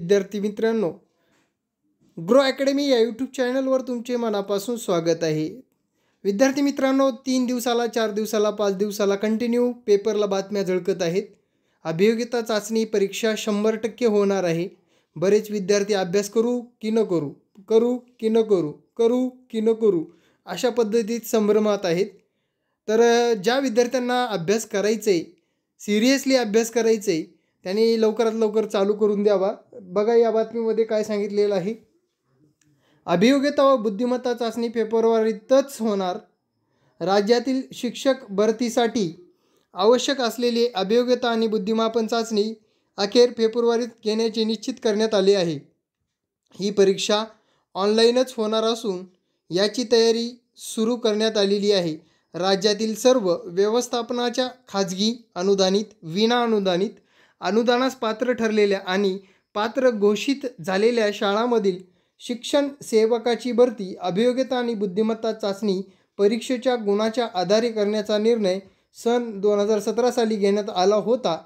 विद्यार्थी मित्रांनो grow Academy या यूट्यूब चॅनलवर तुमचे मनापासून स्वागत आहे विद्यार्थी मित्रांनो तीन दिवसाला चार दिवसाला पाच दिवसाला कंटिन्यू पेपरला बातम्या झळकत आहेत अभियोगिता चाचणी परीक्षा शंभर टक्के होणार आहे बरेच विद्यार्थी अभ्यास करू की न करू करू की न करू करू की न करू अशा पद्धतीत संभ्रमात आहेत तर ज्या विद्यार्थ्यांना अभ्यास करायचं आहे सिरियसली अभ्यास करायचं आहे त्यांनी लवकरात लवकर चालू करून द्यावा बघा या बातमीमध्ये काय सांगितलेलं आहे अभियोग्यता व बुद्धिमत्ता चाचणी फेब्रुवारीतच होणार राज्यातील शिक्षक भरतीसाठी आवश्यक असलेली अभियोग्यता आणि बुद्धिमापन चाचणी अखेर फेब्रुवारीत घेण्याचे निश्चित करण्यात आले आहे ही परीक्षा ऑनलाईनच होणार असून याची तयारी सुरू करण्यात आलेली आहे राज्यातील सर्व व्यवस्थापनाच्या खाजगी अनुदानित विनाअनुदानित अनुदानास पात्र ठरलेल्या आणि पात्र घोषित झालेल्या शाळांमधील शिक्षण सेवकाची भरती अभियोग्यता आणि बुद्धिमत्ता चाचणी परीक्षेच्या गुणाच्या आधारे करण्याचा निर्णय सन दोन हजार सतरा साली घेण्यात आला होता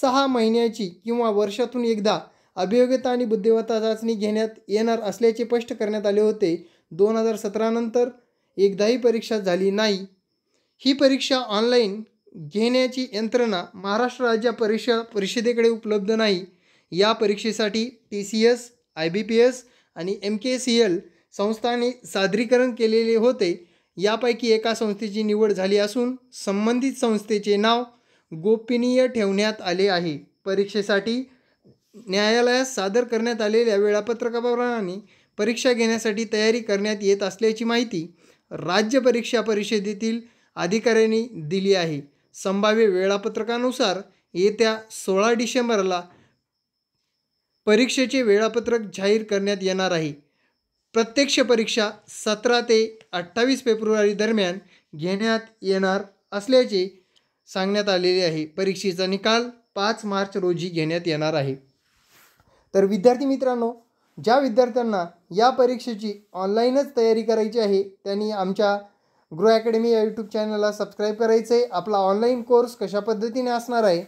सहा महिन्याची किंवा वर्षातून एकदा अभियोग्यता आणि बुद्धिमत्ता चाचणी घेण्यात येणार असल्याचे स्पष्ट करण्यात आले होते दोन हजार सतरानंतर एकदाही परीक्षा झाली नाही ही परीक्षा ऑनलाईन घेण्याची यंत्रणा महाराष्ट्र राज्य परीक्षा परिषदेकडे उपलब्ध नाही या परीक्षेसाठी T C S I B P S आणि एम के सी एल संस्थांनी सादरीकरण केलेले होते यापैकी एका संस्थेची निवड झाली असून संबंधित संस्थेचे नाव गोपनीय ठेवण्यात आले आहे परीक्षेसाठी न्यायालयात सादर करण्यात आलेल्या वेळापत्रकाप्रमाणे परीक्षा घेण्यासाठी तयारी करण्यात येत असल्याची माहिती राज्य परीक्षा परिषदेतील अधिकाऱ्यांनी दिली आहे संभाव्य वेळापत्रकानुसार येत्या सोळा डिसेंबरला परीक्षेचे वेळापत्रक जाहीर करण्यात येणार आहे प्रत्यक्ष परीक्षा सतरा ते अठ्ठावीस फेब्रुवारी दरम्यान घेण्यात येणार असल्याचे सांगण्यात आलेले आहे परीक्षेचा निकाल पाच मार्च रोजी घेण्यात येणार आहे तर विद्यार्थी मित्रांनो ज्या विद्यार्थ्यांना या परीक्षेची ऑनलाईनच तयारी करायची आहे त्यांनी आमच्या ग्रो अकॅडमी या यूट्यूब चॅनलला सबस्क्राईब करायचं आहे आपला ऑनलाईन कोर्स कशा पद्धतीने असणार आहे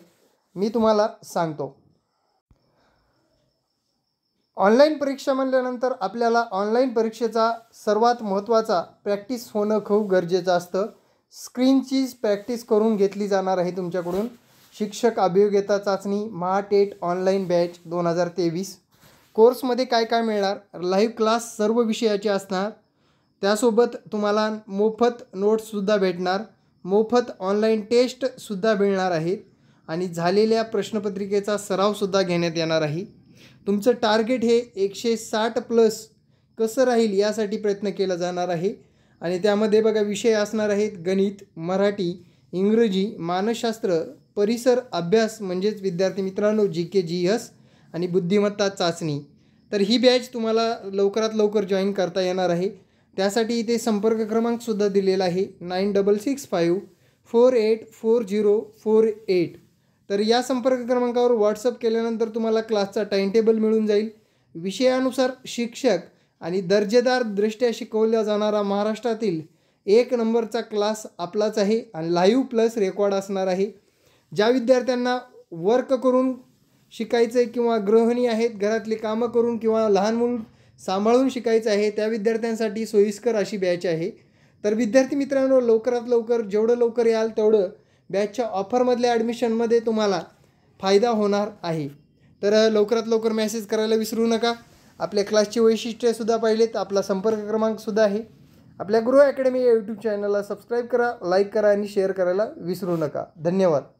मी तुम्हाला सांगतो ऑनलाईन परीक्षा म्हणल्यानंतर आपल्याला ऑनलाईन परीक्षेचा सर्वात महत्त्वाचा प्रॅक्टिस होणं खूप गरजेचं असतं स्क्रीनचीच प्रॅक्टिस करून घेतली जाणार आहे तुमच्याकडून शिक्षक अभियोग्यता चाचणी महाटेट ऑनलाईन बॅच दोन हजार तेवीस कोर्समध्ये काय काय मिळणार लाईव्ह क्लास सर्व विषयाचे असणार त्यासोबत तुम्हाला मोफत नोट्ससुद्धा भेटणार मोफत ऑनलाईन टेस्टसुद्धा मिळणार आहेत आणि झालेल्या प्रश्नपत्रिकेचा सरावसुद्धा घेण्यात येणार आहे तुमचं टार्गेट हे एकशे साठ प्लस कसं राहील यासाठी प्रयत्न केला जाणार आहे आणि त्यामध्ये बघा विषय असणार आहेत गणित मराठी इंग्रजी मानसशास्त्र परिसर अभ्यास म्हणजेच विद्यार्थी मित्रांनो जी के जी एस आणि बुद्धिमत्ता चाचणी तर ही बॅच तुम्हाला लवकरात लवकर जॉईन करता येणार आहे त्यासाठी इथे संपर्क क्रमांकसुद्धा दिलेला आहे nine double six five four eight four zero four eight तर या संपर्क क्रमांकावर व्हॉट्सअप केल्यानंतर तुम्हाला क्लासचा टाईमटेबल मिळून जाईल विषयानुसार शिक्षक आणि दर्जेदार दृष्ट्या शिकवल्या जाणारा महाराष्ट्रातील एक नंबरचा क्लास आपलाच आहे आणि लाईव्ह प्लस रेकॉर्ड असणार आहे ज्या विद्यार्थ्यांना वर्क करून शिकायचं आहे किंवा गृहिणी आहेत घरातली कामं करून किंवा लहान मुलं सांभाळून शिकायचं आहे त्या विद्यार्थ्यांसाठी सोयीस्कर अशी बॅच आहे तर विद्यार्थी मित्रांनो लवकरात लवकर जेवढं लवकर याल तेवढं बॅचच्या ऑफरमधल्या ॲडमिशनमध्ये तुम्हाला फायदा होणार आहे तर लवकरात लवकर मेसेज करायला विसरू नका आपल्या क्लासची वैशिष्ट्यसुद्धा पाहिलेत आपला संपर्क क्रमांकसुद्धा आहे आपल्या गुरु अकॅडमी या यूट्यूब चॅनलला सबस्क्राईब करा लाईक करा आणि शेअर करायला विसरू नका धन्यवाद